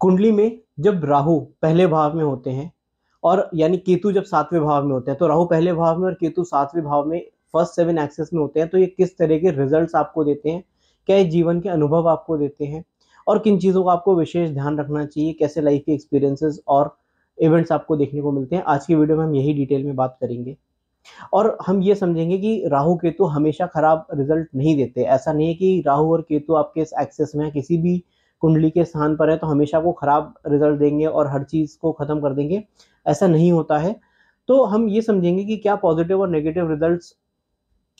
कुंडली में जब राहु पहले भाव में होते हैं और यानी केतु जब सातवें भाव में होते हैं तो राहु पहले भाव में और केतु सातवें भाव में फर्स्ट सेवन एक्सेस में होते हैं तो ये किस तरह के रिजल्ट्स आपको देते हैं क्या ये जीवन के अनुभव आपको देते हैं और किन चीज़ों का आपको विशेष ध्यान रखना चाहिए कैसे लाइफ के एक्सपीरियंसेस और इवेंट्स आपको देखने को मिलते हैं आज की वीडियो में हम यही डिटेल में बात करेंगे और हम ये समझेंगे कि राहु केतु हमेशा खराब रिजल्ट नहीं देते ऐसा नहीं है कि राहु और केतु आपके एक्सेस में किसी भी कुंडली के स्थान पर है तो हमेशा वो ख़राब रिजल्ट देंगे और हर चीज़ को ख़त्म कर देंगे ऐसा नहीं होता है तो हम ये समझेंगे कि क्या पॉजिटिव और नेगेटिव रिजल्ट्स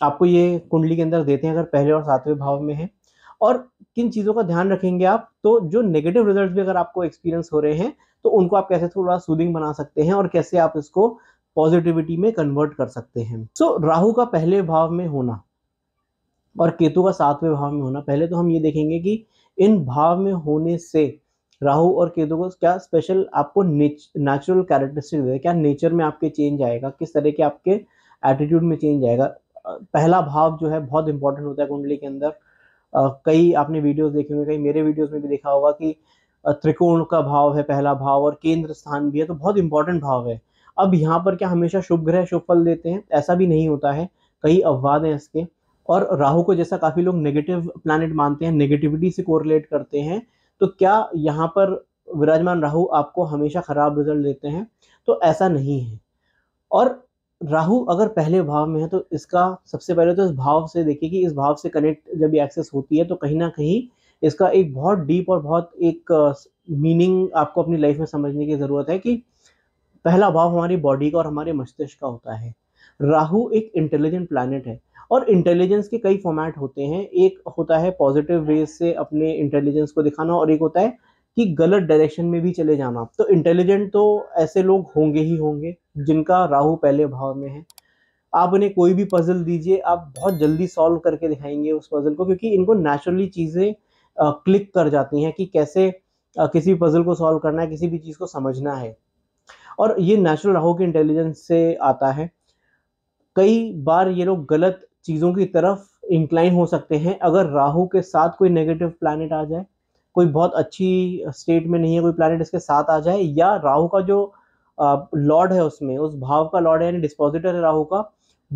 आपको ये कुंडली के अंदर देते हैं अगर पहले और सातवें भाव में है और किन चीज़ों का ध्यान रखेंगे आप तो जो नेगेटिव रिजल्ट भी अगर आपको एक्सपीरियंस हो रहे हैं तो उनको आप कैसे थोड़ा सूदिंग बना सकते हैं और कैसे आप इसको पॉजिटिविटी में कन्वर्ट कर सकते हैं सो so, राहु का पहले भाव में होना और केतु का सातवें भाव में होना पहले तो हम ये देखेंगे कि इन भाव में होने से राहु और केतु को क्या स्पेशल आपको नेचुरल कैरेक्टरिस्टिक दे क्या नेचर में आपके चेंज आएगा किस तरह के आपके एटीट्यूड में चेंज आएगा पहला भाव जो है बहुत इंपॉर्टेंट होता है कुंडली के अंदर कई आपने वीडियोस देखे होंगे कई मेरे वीडियोस में भी देखा होगा कि त्रिकोण का भाव है पहला भाव और केंद्र स्थान भी है तो बहुत इंपॉर्टेंट भाव है अब यहाँ पर क्या हमेशा शुभ ग्रह शुभ फल देते हैं ऐसा भी नहीं होता है कई अपवाद हैं इसके और राहु को जैसा काफ़ी लोग नेगेटिव प्लानिट मानते हैं नेगेटिविटी से कोरिलेट करते हैं तो क्या यहाँ पर विराजमान राहु आपको हमेशा ख़राब रिजल्ट देते हैं तो ऐसा नहीं है और राहु अगर पहले भाव में है तो इसका सबसे पहले तो इस भाव से देखिए कि इस भाव से कनेक्ट जब एक्सेस होती है तो कहीं ना कहीं इसका एक बहुत डीप और बहुत एक मीनिंग आपको अपनी लाइफ में समझने की ज़रूरत है कि पहला भाव हमारी बॉडी का और हमारे मस्तिष्क का होता है राहु एक इंटेलिजेंट प्लानट है और इंटेलिजेंस के कई फॉर्मेट होते हैं एक होता है पॉजिटिव वे से अपने इंटेलिजेंस को दिखाना और एक होता है कि गलत डायरेक्शन में भी चले जाना तो इंटेलिजेंट तो ऐसे लोग होंगे ही होंगे जिनका राहु पहले भाव में है आप उन्हें कोई भी पजल दीजिए आप बहुत जल्दी सॉल्व करके दिखाएंगे उस पजल को क्योंकि इनको नेचुरली चीज़ें क्लिक कर जाती हैं कि कैसे आ, किसी पजल को सॉल्व करना है किसी भी चीज़ को समझना है और ये नेचुरल राहु के इंटेलिजेंस से आता है कई बार ये लोग गलत चीज़ों की तरफ इंक्लाइन हो सकते हैं अगर राहु के साथ कोई नेगेटिव प्लानट आ जाए कोई बहुत अच्छी स्टेट में नहीं है कोई प्लानट इसके साथ आ जाए या राहु का जो लॉर्ड है उसमें उस भाव का लॉर्ड है यानी डिस्पोजिटर है राहु का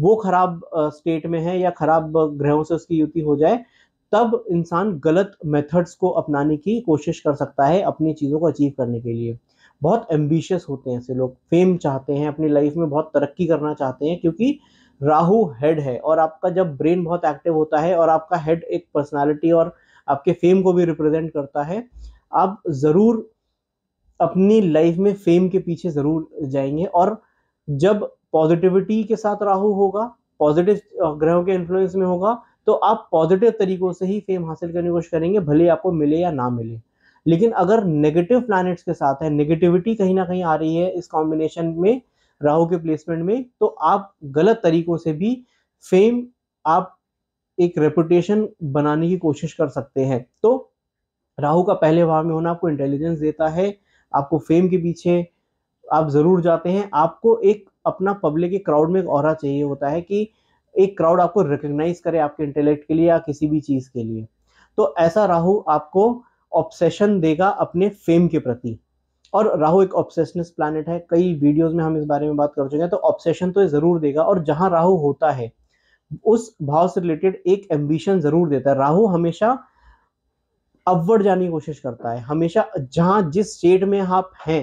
वो खराब स्टेट में है या खराब ग्रहों से उसकी युति हो जाए तब इंसान गलत मेथड्स को अपनाने की कोशिश कर सकता है अपनी चीज़ों को अचीव करने के लिए बहुत एम्बिशियस होते हैं ऐसे लोग फेम चाहते हैं अपनी लाइफ में बहुत तरक्की करना चाहते हैं क्योंकि राहु हेड है और आपका जब ब्रेन बहुत एक्टिव होता है और आपका हेड एक पर्सनालिटी और आपके फेम को भी रिप्रेजेंट करता है आप ज़रूर अपनी लाइफ में फेम के पीछे ज़रूर जाएंगे और जब पॉजिटिविटी के साथ राहु होगा पॉजिटिव ग्रहों के इन्फ्लुएंस में होगा तो आप पॉजिटिव तरीकों से ही फेम हासिल करने की कोशिश करेंगे भले आपको मिले या ना मिले लेकिन अगर नेगेटिव प्लैनेट्स के साथ है नेगेटिविटी कहीं ना कहीं आ रही है इस कॉम्बिनेशन में राहु के प्लेसमेंट में तो आप गलत तरीकों से भी फेम आप एक रेपुटेशन बनाने की कोशिश कर सकते हैं तो राहु का पहले भाव में होना आपको इंटेलिजेंस देता है आपको फेम के पीछे आप ज़रूर जाते हैं आपको एक अपना पब्लिक के क्राउड में एक और चाहिए होता है कि एक क्राउड आपको रिकग्नाइज करे आपके इंटेलेक्ट के लिए या किसी भी चीज़ के लिए तो ऐसा राहु आपको ऑब्सेशन देगा अपने फेम के प्रति और राहु एक ऑब्सेशनस प्लानट है कई वीडियोस में हम इस बारे में बात कर चुके हैं तो ऑब्सेशन तो ये ज़रूर देगा और जहां राहु होता है उस भाव से रिलेटेड एक एम्बिशन ज़रूर देता है राहु हमेशा अववर्ड जाने की कोशिश करता है हमेशा जहां जिस स्टेट में आप हैं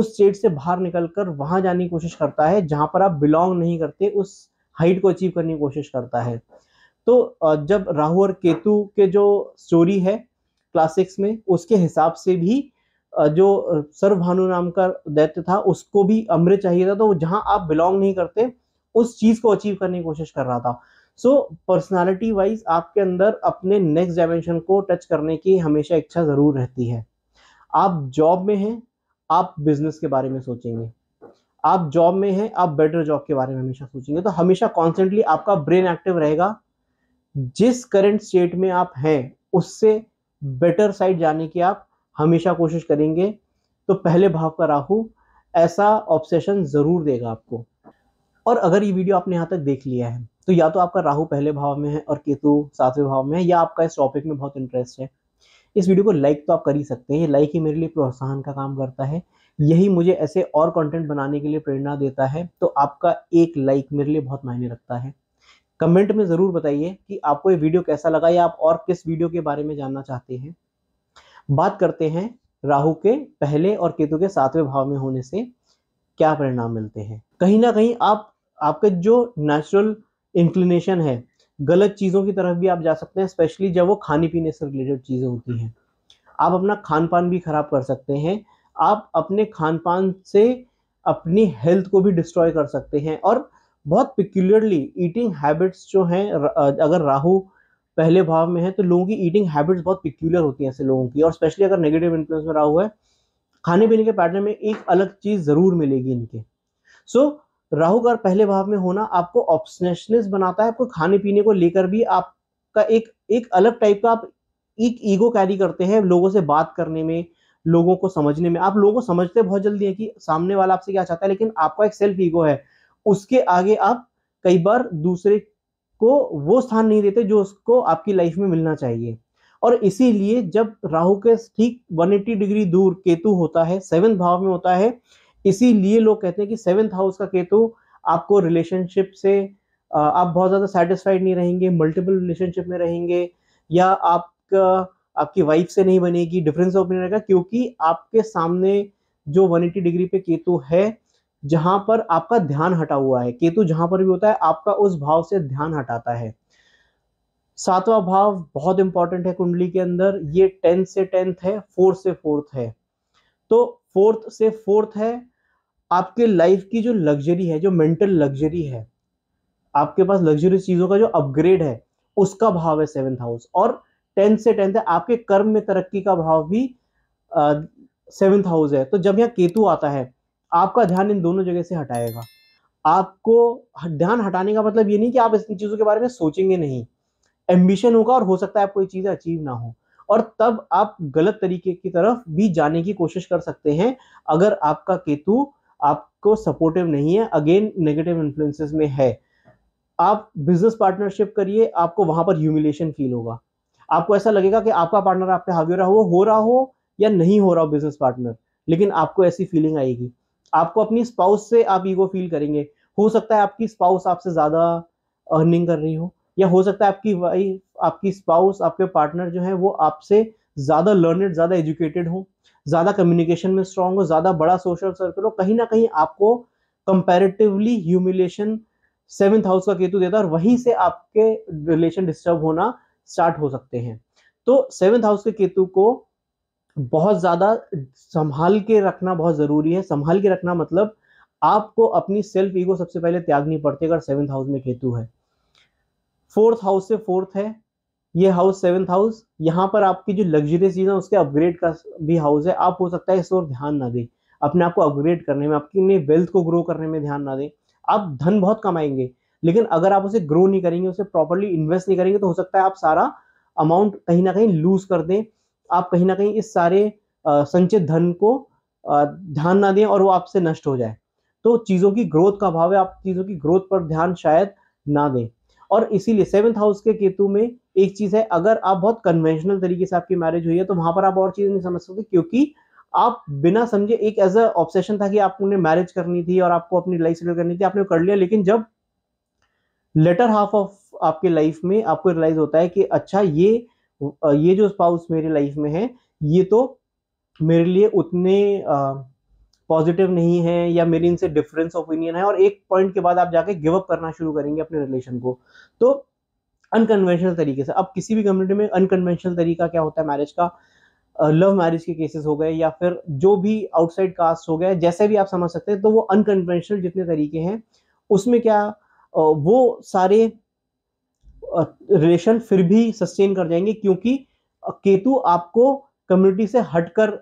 उस स्टेट से बाहर निकल कर जाने की कोशिश करता है जहां पर आप बिलोंग नहीं करते उस हाइट को अचीव करने की कोशिश करता है तो जब राहु और केतु के जो स्टोरी है क्लासिक्स में उसके हिसाब से भी जो सर्वभानु नाम का दैत्य था उसको भी अमृत चाहिए था तो जहां जहाँ आप बिलोंग नहीं करते उस चीज़ को अचीव करने की कोशिश कर रहा था सो पर्सनालिटी वाइज आपके अंदर अपने नेक्स्ट डायमेंशन को टच करने की हमेशा इच्छा ज़रूर रहती है आप जॉब में हैं आप बिजनेस के बारे में सोचेंगे आप जॉब में हैं आप बेटर जॉब के बारे में हमेशा सोचेंगे तो हमेशा कॉन्स्टेंटली आपका ब्रेन एक्टिव रहेगा जिस करेंट स्टेट में आप हैं उससे बेटर साइड जाने की आप हमेशा कोशिश करेंगे तो पहले भाव का राहु ऐसा ऑब्सेशन ज़रूर देगा आपको और अगर ये वीडियो आपने यहाँ तक देख लिया है तो या तो आपका राहु पहले भाव में है और केतु सातवें भाव में है या आपका इस टॉपिक में बहुत इंटरेस्ट है इस वीडियो को लाइक तो आप कर ही सकते हैं ये लाइक ही मेरे लिए प्रोत्साहन का काम करता है यही मुझे ऐसे और कंटेंट बनाने के लिए प्रेरणा देता है तो आपका एक लाइक मेरे लिए बहुत मायने रखता है कमेंट में ज़रूर बताइए कि आपको ये वीडियो कैसा लगा या आप और किस वीडियो के बारे में जानना चाहते हैं बात करते हैं राहु के पहले और केतु के सातवें भाव में होने से क्या परिणाम मिलते हैं कहीं ना कहीं आप आपके जो नेचुरल इंक्लिनेशन है गलत चीज़ों की तरफ भी आप जा सकते हैं स्पेशली जब वो खाने पीने से रिलेटेड चीज़ें होती हैं आप अपना खान पान भी ख़राब कर सकते हैं आप अपने खान पान से अपनी हेल्थ को भी डिस्ट्रॉय कर सकते हैं और बहुत पिक्यूलरली ईटिंग हैबिट्स जो हैं अगर राहु पहले भाव में है तो लोगों की ईटिंग हैबिट्स बहुत पिक्यूलर होती हैं ऐसे लोगों की और स्पेशली अगर नेगेटिव इन्फ्लुएंस में रहा हुआ है खाने पीने के पैटर्न में एक अलग चीज़ ज़रूर मिलेगी इनके सो so, राहु का पहले भाव में होना आपको ऑब्सनेशनेस बनाता है आपको खाने पीने को लेकर भी आपका एक एक अलग टाइप का आप एक ईगो कैरी करते हैं लोगों से बात करने में लोगों को समझने में आप लोगों को समझते बहुत जल्दी है कि सामने वाला आपसे क्या चाहता है लेकिन आपका एक सेल्फ ईगो है उसके आगे आप कई बार दूसरे को वो स्थान नहीं देते जो उसको आपकी लाइफ में मिलना चाहिए और इसीलिए जब राहु के ठीक 180 डिग्री दूर केतु होता है सेवेंथ भाव में होता है इसीलिए लोग कहते हैं कि सेवन्थ हाउस का केतु आपको रिलेशनशिप से आप बहुत ज़्यादा सेटिस्फाइड नहीं रहेंगे मल्टीपल रिलेशनशिप में रहेंगे या आपका आपकी वाइफ से नहीं बनेगी डिफरेंस ऑफ ओपिनियन रहेगा क्योंकि आपके सामने जो 180 डिग्री पे केतु है जहां पर आपका ध्यान हटा हुआ है केतु जहां पर भी होता है आपका उस भाव से ध्यान हटाता है सातवां भाव बहुत इंपॉर्टेंट है कुंडली के अंदर ये टेंथ से टेंथ है फोर्थ से फोर्थ है तो फोर्थ से फोर्थ है आपके लाइफ की जो लग्जरी है जो मेंटल लग्जरी है आपके पास लग्जरी चीज़ों का जो अपग्रेड है उसका भाव है सेवेंथ हाउस और टेंथ से टेंथ है आपके कर्म में तरक्की का भाव भी सेवेंथ हाउस है तो जब यहाँ केतु आता है आपका ध्यान इन दोनों जगह से हटाएगा आपको ध्यान हटाने का मतलब ये नहीं कि आप इन चीज़ों के बारे में सोचेंगे नहीं एम्बिशन होगा और हो सकता है आप कोई चीज़ अचीव ना हो और तब आप गलत तरीके की तरफ भी जाने की कोशिश कर सकते हैं अगर आपका केतु आपको सपोर्टिव नहीं है अगेन नेगेटिव इन्फ्लुएंसेस में है आप बिजनेस पार्टनरशिप करिए आपको वहां पर ह्यूमिलेशन फील होगा आपको ऐसा लगेगा कि आपका पार्टनर आप पे हावी रहा हो हो रहा हो या नहीं हो रहा हो बिजनेस पार्टनर लेकिन आपको ऐसी फीलिंग आएगी आपको अपनी स्पाउस से आप ईगो फील करेंगे हो सकता है आपकी स्पाउस आपसे ज़्यादा अर्निंग कर रही हो या हो सकता है आपकी वाइफ आपकी स्पाउस आपके पार्टनर जो है वो आपसे ज़्यादा लर्नेड ज़्यादा एजुकेटेड हो ज़्यादा कम्युनिकेशन में स्ट्रांग हो ज़्यादा बड़ा सोशल सर्कल हो कहीं ना कहीं आपको कंपेरेटिवली ह्यूमिलेशन सेवेंथ हाउस का केतु देता है और वहीं से आपके रिलेशन डिस्टर्ब होना स्टार्ट हो सकते हैं तो सेवेंथ हाउस के केतु को बहुत ज़्यादा संभाल के रखना बहुत ज़रूरी है संभाल के रखना मतलब आपको अपनी सेल्फ ईगो सबसे पहले त्यागनी पड़ती है अगर सेवन्थ हाउस में केतु है फोर्थ हाउस से फोर्थ है ये हाउस सेवन्थ हाउस यहाँ पर आपकी जो लग्जरियस चीज़ है उसके अपग्रेड का भी हाउस है आप हो सकता है इस ओर ध्यान ना दें अपने आप को अपग्रेड करने में आपकी वेल्थ को ग्रो करने में ध्यान ना दें आप धन बहुत कमाएंगे लेकिन अगर आप उसे ग्रो नहीं करेंगे उसे प्रॉपरली इन्वेस्ट नहीं करेंगे तो हो सकता है आप सारा अमाउंट कहीं ना कहीं लूज कर दें आप कहीं ना कहीं इस सारे संचित धन को ध्यान ना दें और वो आपसे नष्ट हो जाए तो चीज़ों की ग्रोथ का अभाव है आप चीज़ों की ग्रोथ पर ध्यान शायद ना दें और इसीलिए सेवन्थ हाउस के केतु में एक चीज़ है अगर आप बहुत कन्वेंशनल तरीके से आपकी मैरिज हुई है तो वहाँ पर आप और चीज़ नहीं समझ सकते क्योंकि आप बिना समझे एक एज अ ऑब्सेशन था कि आपने मैरिज करनी थी और आपको अपनी लाइफ सेटल करनी थी आपने कर लिया लेकिन जब लेटर हाफ ऑफ आपके लाइफ में आपको रियलाइज होता है कि अच्छा ये ये जो स्पाउस मेरी लाइफ में है ये तो मेरे लिए उतने पॉजिटिव नहीं है या मेरी इनसे डिफरेंस ओपिनियन है और एक पॉइंट के बाद आप जाके गिव अप करना शुरू करेंगे अपने रिलेशन को तो अनकन्वेंशनल तरीके से अब किसी भी कम्युनिटी में अनकन्वेंशनल तरीका क्या होता है मैरिज का लव मैरिज के केसेस हो गए या फिर जो भी आउटसाइड कास्ट हो गए जैसे भी आप समझ सकते हैं तो वो अनकन्वेंशनल जितने तरीके हैं उसमें क्या वो सारे रिलेशन फिर भी सस्टेन कर जाएंगे क्योंकि केतु आपको कम्युनिटी से हटकर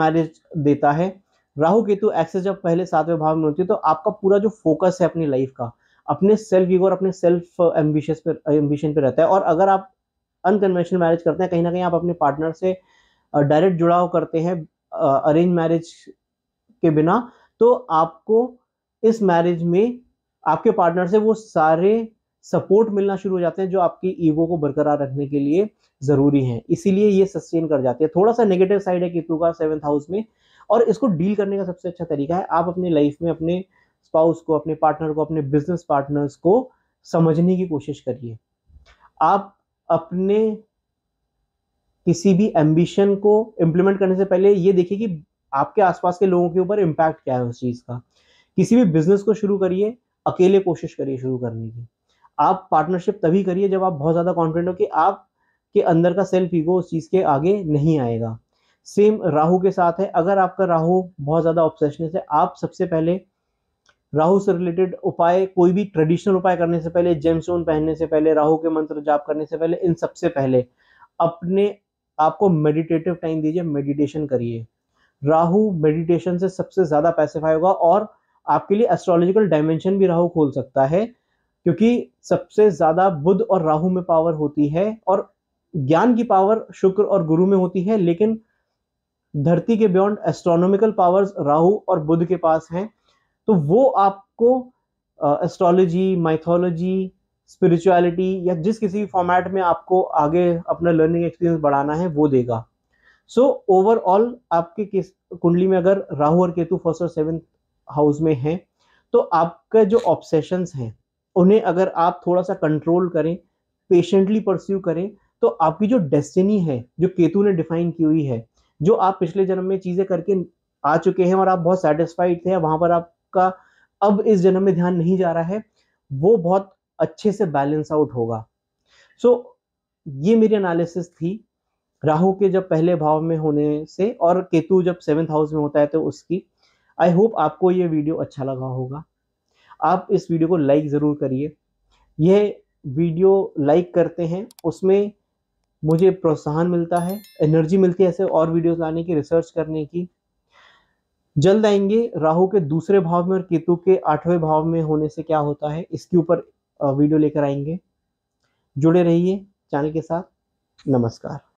मैरिज देता है राहु केतु एक्सेस जब पहले सातवें भाव में होती है तो आपका पूरा जो फोकस है अपनी लाइफ का अपने सेल्फ ईगो और अपने सेल्फ एम्बिशस पे एम्बिशन पे रहता है और अगर आप अनकन्वेंशनल मैरिज करते हैं कहीं ना कहीं आप अपने पार्टनर से डायरेक्ट जुड़ाव करते हैं अरेंज मैरिज के बिना तो आपको इस मैरिज में आपके पार्टनर से वो सारे सपोर्ट मिलना शुरू हो जाते हैं जो आपकी ईगो को बरकरार रखने के लिए ज़रूरी हैं इसीलिए ये सस्टेन कर जाते हैं थोड़ा सा नेगेटिव साइड है केतु का सेवंथ हाउस में और इसको डील करने का सबसे अच्छा तरीका है आप अपने लाइफ में अपने स्पाउस को अपने पार्टनर को अपने बिजनेस पार्टनर्स को समझने की कोशिश करिए आप अपने किसी भी एम्बिशन को इम्प्लीमेंट करने से पहले ये देखिए कि आपके आसपास के लोगों के ऊपर इम्पैक्ट क्या है उस चीज़ का किसी भी बिजनेस को शुरू करिए अकेले कोशिश करिए शुरू करने की आप पार्टनरशिप तभी करिए जब आप बहुत ज़्यादा कॉन्फिडेंट हो कि आप के अंदर का सेल्फ ईगो उस चीज़ के आगे नहीं आएगा सेम राहु के साथ है अगर आपका राहु बहुत ज़्यादा ऑब्सेशन है आप सबसे पहले राहु से रिलेटेड उपाय कोई भी ट्रेडिशनल उपाय करने से पहले जेम स्टोन पहनने से पहले राहु के मंत्र जाप करने से पहले इन सबसे पहले अपने आपको मेडिटेटिव टाइम दीजिए मेडिटेशन करिए राहु मेडिटेशन से सबसे ज़्यादा पैसिफाई होगा और आपके लिए एस्ट्रोलॉजिकल डायमेंशन भी राहु खोल सकता है क्योंकि सबसे ज्यादा बुध और राहु में पावर होती है और ज्ञान की पावर शुक्र और गुरु में होती है लेकिन धरती के बियॉन्ड एस्ट्रोनॉमिकल पावर्स राहु और बुध के पास हैं तो वो आपको एस्ट्रोलॉजी माइथोलॉजी स्पिरिचुअलिटी या जिस किसी फॉर्मेट में आपको आगे अपना लर्निंग एक्सपीरियंस बढ़ाना है वो देगा सो so, ओवरऑल आपके किस कुंडली में अगर राहु और केतु फर्स्ट और सेवेंथ हाउस में हैं तो आपका जो ऑब्सेशंस हैं उन्हें अगर आप थोड़ा सा कंट्रोल करें पेशेंटली परस्यू करें तो आपकी जो डेस्टिनी है जो केतु ने डिफाइन की हुई है जो आप पिछले जन्म में चीज़ें करके आ चुके हैं और आप बहुत सेटिस्फाइड थे वहां पर आपका अब इस जन्म में ध्यान नहीं जा रहा है वो बहुत अच्छे से बैलेंस आउट होगा सो so, ये मेरी एनालिसिस थी राहु के जब पहले भाव में होने से और केतु जब सेवेंथ हाउस में होता है तो उसकी आई होप आपको ये वीडियो अच्छा लगा होगा आप इस वीडियो को लाइक ज़रूर करिए यह वीडियो लाइक करते हैं उसमें मुझे प्रोत्साहन मिलता है एनर्जी मिलती है ऐसे और वीडियोस लाने की रिसर्च करने की जल्द आएंगे राहु के दूसरे भाव में और केतु के आठवें भाव में होने से क्या होता है इसके ऊपर वीडियो लेकर आएंगे जुड़े रहिए चैनल के साथ नमस्कार